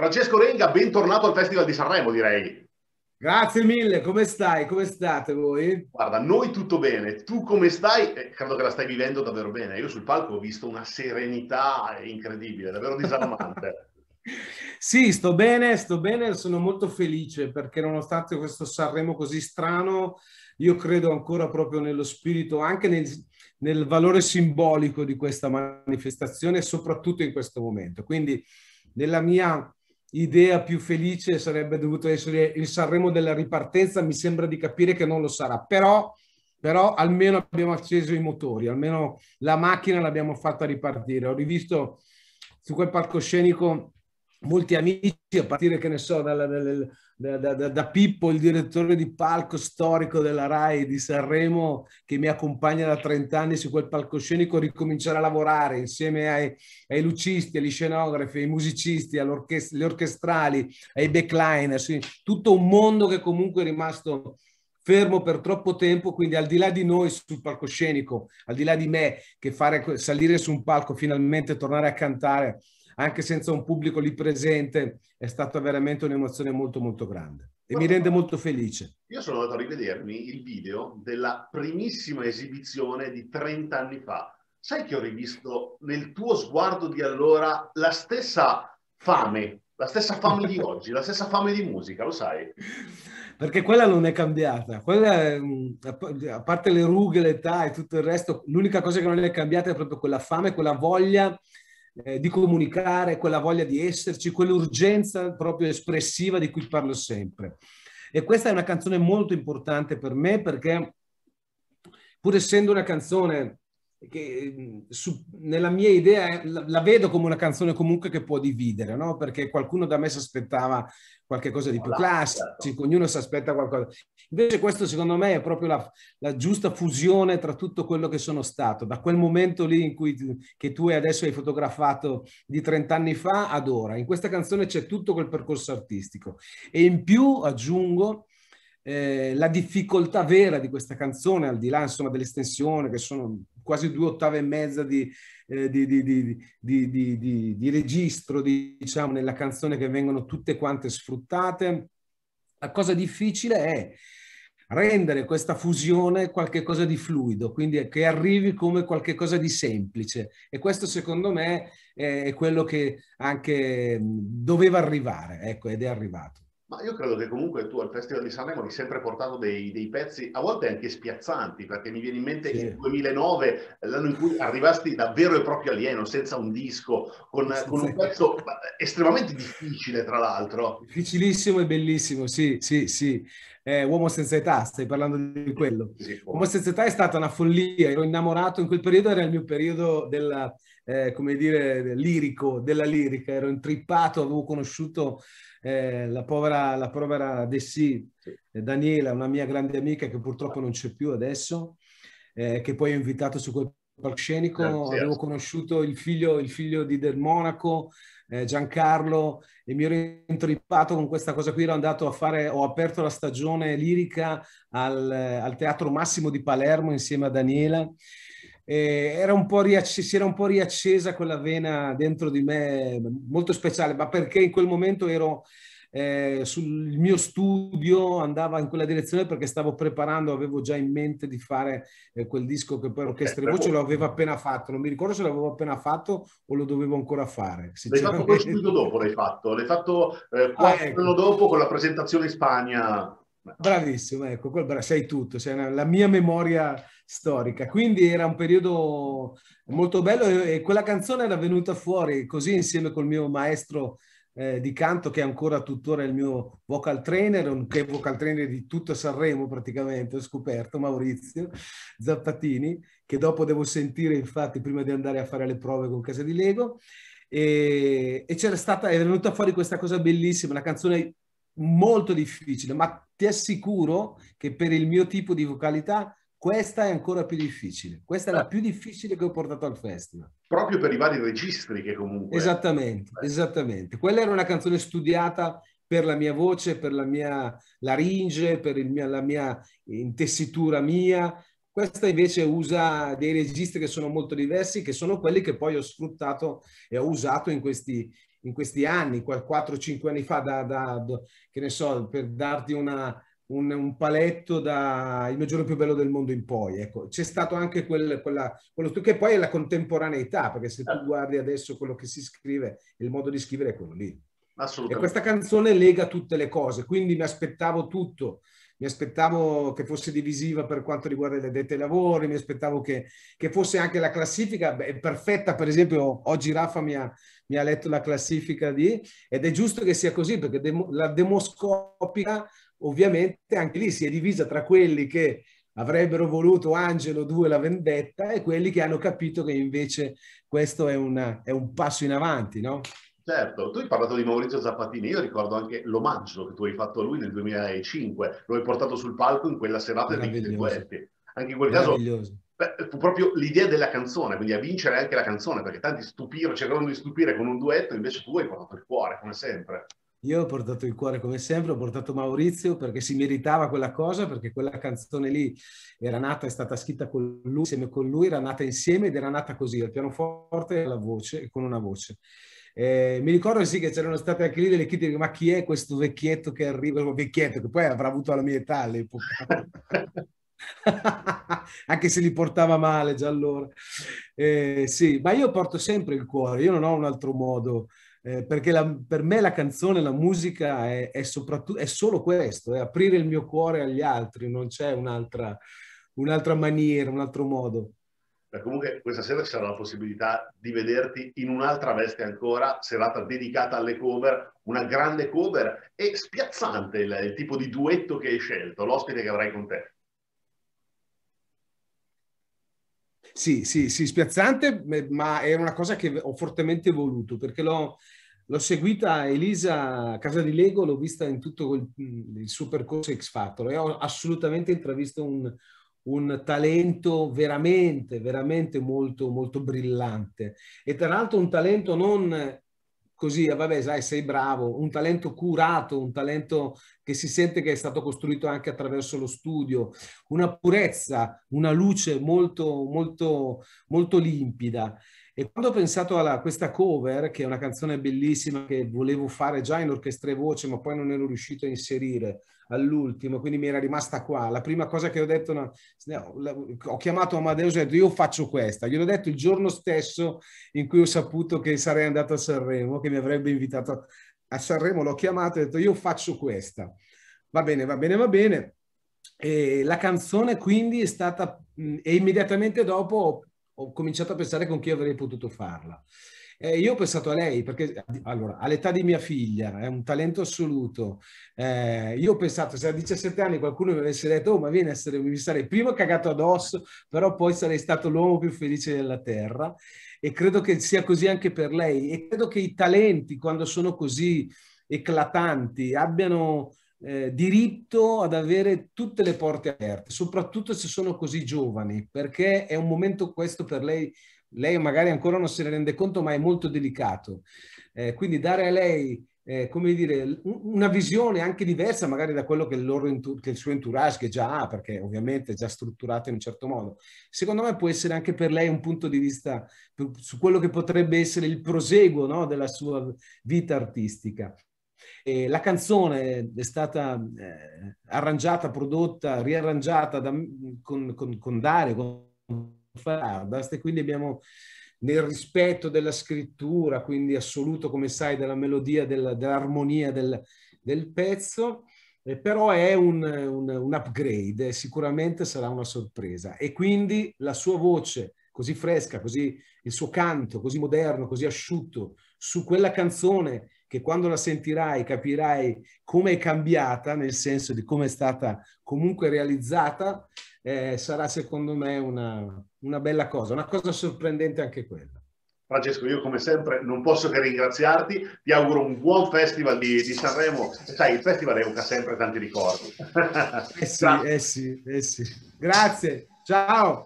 Francesco Renga, bentornato al Festival di Sanremo, direi. Grazie mille, come stai? Come state voi? Guarda, noi tutto bene, tu come stai? Eh, credo che la stai vivendo davvero bene. Io sul palco ho visto una serenità incredibile, davvero disarmante. sì, sto bene, sto bene, sono molto felice perché nonostante questo Sanremo così strano, io credo ancora proprio nello spirito, anche nel, nel valore simbolico di questa manifestazione, soprattutto in questo momento. Quindi nella mia idea più felice sarebbe dovuto essere il Sanremo della ripartenza, mi sembra di capire che non lo sarà, però, però almeno abbiamo acceso i motori, almeno la macchina l'abbiamo fatta ripartire. Ho rivisto su quel palcoscenico molti amici, a partire che ne so, da, da, da, da, Pippo, il direttore di palco storico della RAI di Sanremo, che mi accompagna da 30 anni su quel palcoscenico, ricominciare a lavorare insieme ai, ai lucisti, agli scenografi, ai musicisti, agli orchest- orchestrali, ai backliner, sì, tutto un mondo che comunque è rimasto fermo per troppo tempo, quindi al di là di noi sul palcoscenico, al di là di me che fare salire su un palco finalmente tornare a cantare anche senza un pubblico lì presente, è stata veramente un'emozione molto molto grande e Guarda, mi rende molto felice. Io sono andato a rivedermi il video della primissima esibizione di 30 anni fa. Sai che ho rivisto nel tuo sguardo di allora la stessa fame, la stessa fame di oggi, la stessa fame di musica, lo sai? Perché quella non è cambiata, quella, mm, a parte le rughe, l'età e tutto il resto, l'unica cosa che non è cambiata è proprio quella fame, quella voglia eh, di comunicare, quella voglia di esserci, quell'urgenza proprio espressiva di cui parlo sempre. E questa è una canzone molto importante per me perché pur essendo una canzone che su, nella mia idea eh, la, la, vedo come una canzone comunque che può dividere, no? perché qualcuno da me si aspettava qualcosa di più esatto, classico, certo. ognuno si aspetta qualcosa. Invece questo secondo me è proprio la, la, giusta fusione tra tutto quello che sono stato, da quel momento lì in cui che tu adesso hai fotografato di 30 anni fa ad ora. In questa canzone c'è tutto quel percorso artistico e in più aggiungo eh, la difficoltà vera di questa canzone, al di là insomma, dell'estensione, che sono quasi due ottave e mezza di, eh, di, di, di registro, diciamo, nella canzone che vengono tutte quante sfruttate, la cosa difficile è rendere questa fusione qualcosa di fluido, quindi che arrivi come qualcosa di semplice. E questo secondo me è quello che anche doveva arrivare, ecco, ed è arrivato. Ma io credo che comunque tu al Festival di Sanremo hai sempre portato dei, dei pezzi, a volte anche spiazzanti, perché mi viene in mente sì. il 2009, l'anno in cui arrivasti davvero e proprio alieno, senza un disco, con, sì, con un pezzo estremamente difficile, tra l'altro. Difficilissimo e bellissimo, sì, sì, sì eh, Uomo senza età, stai parlando di quello. Sì, Uomo senza età è stata una follia, ero innamorato, in quel periodo era il mio periodo della, eh, come dire, lirico, della lirica, ero intrippato, avevo conosciuto eh, la povera, la povera Dessì, sì. Eh, Daniela, una mia grande amica che purtroppo non c'è più adesso, eh, che poi ho invitato su quel palcoscenico, Grazie. avevo conosciuto il figlio, il figlio di Del Monaco, eh, Giancarlo, e mi ero intrippato con questa cosa qui, ero andato a fare, ho aperto la stagione lirica al, eh, al Teatro Massimo di Palermo insieme a Daniela. Era un po riacc- si era un po' riaccesa quella vena dentro di me molto speciale, ma perché in quel momento ero, eh, sul mio studio andava in quella direzione perché stavo preparando, avevo già in mente di fare eh, quel disco che poi Orchestra di eh, Voce l'avevo appena fatto, non mi ricordo se l'avevo appena fatto o lo dovevo ancora fare. L'hai fatto poi subito dopo, l'hai fatto, l'hai fatto eh, ah, qualche ah, ecco. dopo con la presentazione in Spagna. Bravissimo, ecco, quel bra- sai tutto, sei una, la mia memoria storica. Quindi era un periodo molto bello e, e quella canzone era venuta fuori così insieme col mio maestro eh, di canto che è ancora tuttora il mio vocal trainer, un, che è vocal trainer di tutto Sanremo praticamente, ho scoperto, Maurizio Zappatini, che dopo devo sentire infatti prima di andare a fare le prove con Casa di Lego. E, e c'era stata, è venuta fuori questa cosa bellissima, una canzone molto difficile, ma ti assicuro che per il mio tipo di vocalità questa è ancora più difficile. Questa è la certo. più difficile che ho portato al festival. Proprio per i vari registri che comunque... Esattamente, eh. esattamente. Quella era una canzone studiata per la mia voce, per la mia laringe, per mia, la mia intessitura mia. Questa invece usa dei registri che sono molto diversi, che sono quelli che poi ho sfruttato e ho usato in questi, in questi anni, 4-5 anni fa, da, da, da, che ne so, per darti una, un, un, paletto da Il mio giorno più bello del mondo in poi. Ecco, c'è stato anche quel, quella, quello che poi è la contemporaneità, perché se tu certo. guardi adesso quello che si scrive, il modo di scrivere è quello lì. E questa canzone lega tutte le cose, quindi mi aspettavo tutto. Mi aspettavo che fosse divisiva per quanto riguarda le dette ai lavori, mi aspettavo che, che fosse anche la classifica beh, perfetta. Per esempio, oggi Rafa mi ha, mi ha letto la classifica di, ed è giusto che sia così perché demo, la demoscopica ovviamente anche lì si è divisa tra quelli che avrebbero voluto Angelo 2 la vendetta e quelli che hanno capito che invece questo è, una, è un passo in avanti, no? Certo, tu hai parlato di Maurizio Zappatini, io ricordo anche l'omaggio che tu hai fatto a lui nel 2005, lo hai portato sul palco in quella serata dei Pinguetti. Anche in quel caso beh, fu proprio l'idea della canzone, quindi a vincere anche la canzone, perché tanti stupirono, cercavano di stupire con un duetto, invece tu hai portato il cuore, come sempre. Io ho portato il cuore come sempre, ho portato Maurizio perché si meritava quella cosa, perché quella canzone lì era nata, è stata scritta con lui, insieme con lui, era nata insieme ed era nata così, al pianoforte e alla voce, con una voce. Eh, mi ricordo sì che c'erano state anche lì delle critiche, ma chi è questo vecchietto che arriva, vecchietto che poi avrà avuto la mia età all'epoca. anche se li portava male già allora. Eh, sì, ma io porto sempre il cuore, io non ho un altro modo eh, perché la, per me la canzone, la musica è, è, è, solo questo, è aprire il mio cuore agli altri, non c'è un'altra, un'altra maniera, un altro modo. Beh, comunque questa sera ci sarà la possibilità di vederti in un'altra veste ancora, serata dedicata alle cover, una grande cover e spiazzante il, il tipo di duetto che hai scelto, l'ospite che avrai con te. Sì, sì, sì, spiazzante, ma è una cosa che ho fortemente voluto perché l'ho, l'ho seguita Elisa a Casa di Lego, l'ho vista in tutto quel, il suo percorso X Factor e ho assolutamente intravisto un, un talento veramente, veramente molto, molto brillante. E tra l'altro un talento non così, eh, vabbè, sai, sei bravo, un talento curato, un talento che si sente che è stato costruito anche attraverso lo studio, una purezza, una luce molto, molto, molto limpida. E quando ho pensato a questa cover, che è una canzone bellissima che volevo fare già in orchestra e voce, ma poi non ero riuscito a inserire all'ultimo, quindi mi era rimasta qua. La prima cosa che ho detto, no, ho chiamato Amadeus e ho detto io faccio questa. Gliel'ho detto il giorno stesso in cui ho saputo che sarei andato a Sanremo, che mi avrebbe invitato a Sanremo, l'ho chiamato e ho detto io faccio questa. Va bene, va bene, va bene. E la canzone quindi è stata, e immediatamente dopo ho cominciato a pensare con chi avrei potuto farla. Eh, io ho pensato a lei perché allora, all'età di mia figlia è un talento assoluto. Eh, io ho pensato se a 17 anni qualcuno mi avesse detto oh ma vieni a essere, mi sarei prima cagato addosso, però poi sarei stato l'uomo più felice della terra e credo che sia così anche per lei e credo che i talenti quando sono così eclatanti abbiano eh, diritto ad avere tutte le porte aperte, soprattutto se sono così giovani, perché è un momento questo per lei, lei magari ancora non se ne rende conto, ma è molto delicato. Eh, quindi dare a lei, eh, come dire, una visione anche diversa magari da quello che il, che il suo entourage che già ha, perché ovviamente è già strutturato in un certo modo, secondo me può essere anche per lei un punto di vista su quello che potrebbe essere il proseguo no, della sua vita artistica. E la canzone è stata eh, arrangiata, prodotta, riarrangiata da, con, con, con, Dario, con Fardas, e quindi abbiamo nel rispetto della scrittura, quindi assoluto, come sai, della melodia, della, dell'armonia del, del pezzo, eh, però è un, un, un upgrade, sicuramente sarà una sorpresa. E quindi la sua voce così fresca, così il suo canto, così moderno, così asciutto, su quella canzone che quando la sentirai capirai come è cambiata, nel senso di come è stata comunque realizzata, eh, sarà secondo me una, una bella cosa, una cosa sorprendente anche quella. Francesco, io come sempre non posso che ringraziarti, ti auguro un buon festival di, di Sanremo, sai il festival evoca sempre tanti ricordi. Eh sì, eh sì, eh sì. Grazie, ciao!